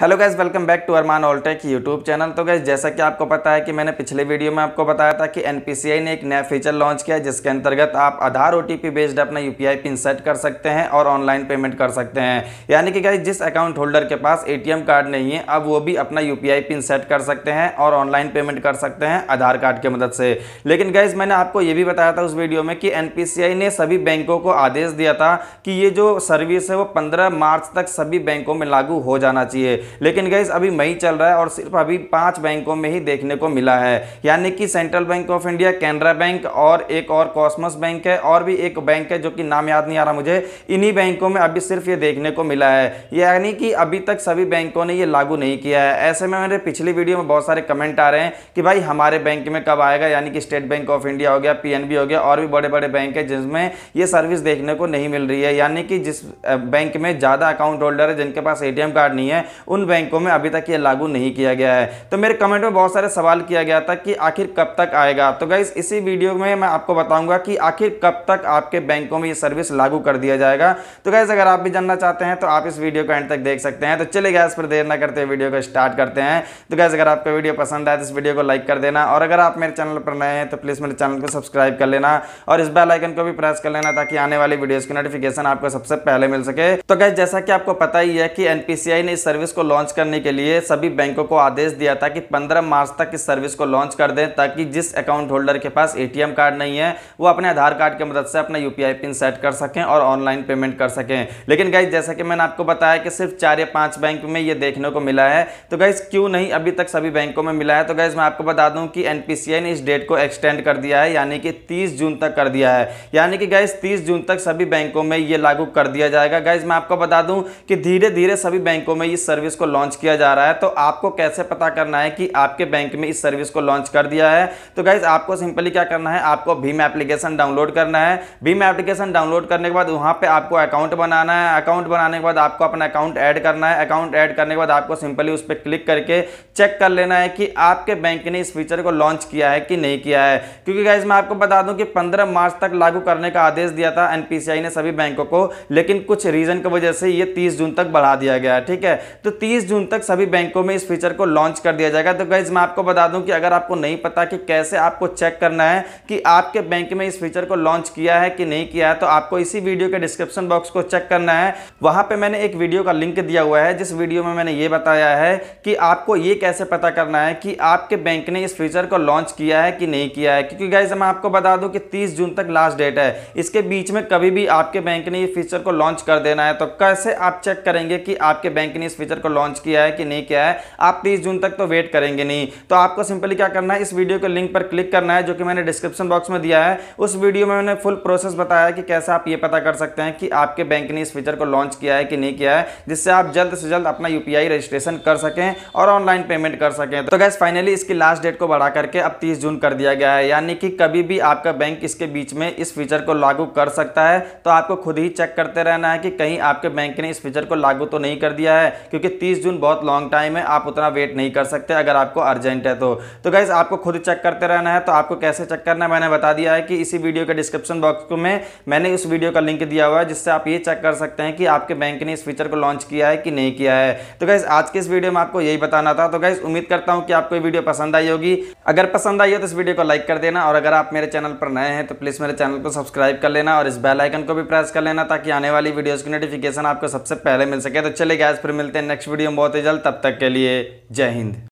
hello guys welcome back to Armaan Alltech YouTube channel तो guys जैसा कि आपको पता है कि मैंने पिछले वीडियो में आपको बताया था कि एनपीसीआई ने एक नया फीचर लॉन्च किया जिसके अंतर्गत आप आधार ओटीपी बेस्ड अपना यूपीआई पिन सेट कर सकते हैं और ऑनलाइन पेमेंट कर सकते हैं यानी कि गैस जिस अकाउंट होल्डर के पास ए कार्ड नहीं है अब वो भी अपना यू पिन सेट कर सकते हैं और ऑनलाइन पेमेंट कर सकते हैं आधार कार्ड की मदद से लेकिन गैस मैंने आपको ये भी बताया था उस वीडियो में कि एन ने सभी बैंकों को आदेश दिया था कि ये जो सर्विस है वो पंद्रह मार्च तक सभी बैंकों में लागू हो जाना चाहिए लेकिन गैस अभी मई चल रहा है और सिर्फ अभी पांच बैंकों में ही देखने को मिला है यानी कि Central Bank of India Canara Bank और एक और कॉस्मस बैंक है और भी एक बैंक है जो कि नाम याद नहीं आ रहा मुझे इन्हीं बैंकों में अभी सिर्फ ये देखने को मिला है यानी कि अभी तक सभी बैंकों ने ये लागू नहीं किया है ऐसे में मेरे पिछली वीडियो में बहुत सारे कमेंट आ रहे हैं कि भाई हमारे बैंक में कब आएगा यानी कि स्टेट बैंक ऑफ इंडिया हो गया पी हो गया और भी बड़े बड़े बैंक है जिसमें ये सर्विस देखने को नहीं मिल रही है यानी कि जिस बैंक में ज़्यादा अकाउंट होल्डर है जिनके पास ए कार्ड नहीं है उन उन बैंकों में अभी तक ये लागू नहीं किया गया है तो मेरे कमेंट में बहुत सारे सवाल किया गया था कि आखिर कब तक आएगा तो गाइज इसी वीडियो में मैं आपको बताऊंगा कि आखिर कब तक आपके बैंकों में ये सर्विस लागू कर दिया जाएगा तो गाइज अगर आप भी जानना चाहते हैं तो आप इस वीडियो को एंड तक देख सकते हैं तो चले गैस पर देर न करते वीडियो को स्टार्ट करते हैं तो गाइज अगर आपका वीडियो पसंद आए तो इस वीडियो को लाइक कर देना और अगर आप मेरे चैनल पर नए हैं तो प्लीज़ मेरे चैनल को सब्सक्राइब कर लेना और इस बेल आइकन को भी प्रेस कर लेना ताकि आने वाली वीडियोज़ की नोटिफिकेशन आपको सबसे पहले मिल सके तो गैस जैसा कि आपको पता ही है कि एनपीसीआई ने इस सर्विस को लॉन्च करने के लिए सभी बैंकों को आदेश दिया था कि 15 मार्च तक इस सर्विस को लॉन्च कर दें ताकि जिस अकाउंट होल्डर के पास एटीएम कार्ड नहीं है वो अपने आधार कार्ड की मदद से अपना यूपीआई पिन सेट कर सकें और ऑनलाइन पेमेंट कर सकें लेकिन गाइज जैसा कि मैंने आपको बताया कि सिर्फ चार या पाँच बैंक में ये देखने को मिला है तो गाइज क्यों नहीं अभी तक सभी बैंकों में मिला है तो गाइज मैं आपको बता दूँ कि एन ने इस डेट को एक्सटेंड कर दिया है यानी कि तीस जून तक कर दिया है यानी कि गाइज तीस जून तक सभी बैंकों में ये लागू कर दिया जाएगा गाइज मैं आपको बता दूँ कि धीरे धीरे सभी बैंकों में इस सर्विस को लॉन्च किया जा रहा है तो आपको कैसे पता करना है कि आपके बैंक में इस सर्विस को लॉन्च कर दिया है तो गाइज आपको सिंपली क्या करना है आपको भीम एप्लीकेशन डाउनलोड करना है भीम एप्लीकेशन डाउनलोड करने के बाद वहाँ पर आपको अकाउंट बनाना है अकाउंट बनाने के बाद आपको अपना अकाउंट ऐड करना है अकाउंट ऐड करने के बाद आपको सिंपली उस पर क्लिक करके चेक कर लेना है कि आपके बैंक ने इस फीचर को लॉन्च किया है कि नहीं किया है क्योंकि गाइज मैं आपको बता दूं कि 15 मार्च तक लागू करने का आदेश दिया था एनपीसीआई ने सभी बैंकों को लेकिन कुछ रीजन की वजह से ये 30 जून तक बढ़ा दिया गया ठीक है तो 30 जून तक सभी बैंकों में इस फीचर को लॉन्च कर दिया जाएगा तो गाइज मैं आपको बता दूं कि अगर आपको नहीं पता कि कैसे आपको चेक करना है कि आपके बैंक में इस फीचर को लॉन्च किया है कि नहीं किया है तो आपको इसी वीडियो के डिस्क्रिप्शन बॉक्स को चेक करना है वहां पर मैंने एक वीडियो का लिंक दिया हुआ है जिस वीडियो में मैंने ये बताया है कि आपको ये कैसे पता करना है कि आपके बैंक ने इस फीचर को लॉन्च किया है कि नहीं किया है क्योंकि गाइज मैं आपको बता दूँ कि तीस जून तक लास्ट डेट है इसके बीच में कभी भी आपके बैंक ने ये फीचर को लॉन्च कर देना है तो कैसे आप चेक करेंगे कि आपके बैंक ने इस फीचर को लॉन्च किया है कि नहीं किया है आप तीस जून तक तो वेट करेंगे नहीं तो आपको सिंपली क्या करना है इस वीडियो के लिंक पर क्लिक करना है जो कि मैंने डिस्क्रिप्शन बॉक्स में दिया है उस वीडियो में मैंने फुल प्रोसेस बताया है कि कैसे आप ये पता कर सकते हैं कि आपके बैंक ने इस फीचर को लॉन्च किया है कि नहीं किया है जिससे आप जल्द से जल्द अपना यूपीआई रजिस्ट्रेशन कर सकें और ऑनलाइन पेमेंट कर सकें तो गैस फाइनली इसकी लास्ट डेट को बढ़ा करके अब तीस जून कर दिया गया है यानी कि कभी भी आपका बैंक इसके बीच में इस फीचर को लागू कर सकता है तो आपको खुद ही चेक करते रहना है कि कहीं आपके बैंक ने इस फीचर को लागू तो नहीं कर दिया है क्योंकि तीस जून बहुत लॉन्ग टाइम है आप उतना वेट नहीं कर सकते अगर आपको अर्जेंट है तो तो गाइज आपको खुद चेक करते रहना है तो आपको कैसे चेक करना है मैंने बता दिया है कि इसी वीडियो के डिस्क्रिप्शन बॉक्स में मैंने उस वीडियो का लिंक दिया हुआ है जिससे आप ये चेक कर सकते हैं कि आपके बैंक ने इस फीचर को लॉन्च किया है कि नहीं किया है तो गैस आज के इस वीडियो में आपको यही बताना था तो गैस उम्मीद करता हूँ कि आपको ये वीडियो पसंद आई होगी अगर पसंद आई हो तो इस वीडियो को लाइक कर देना और अगर आप मेरे चैनल पर नए हैं तो प्लीज़ मेरे चैनल को सब्सक्राइब कर लेना और इस बेल आइकन को भी प्रेस कर लेना ताकि आने वाली वीडियो की नोटिफिकेशन आपको सबसे पहले मिल सके तो चले गैस फिर मिलते हैं नेक्स्ट नेक्स्ट वीडियो में बहुत ही जल्द तब तक के लिए जय हिंद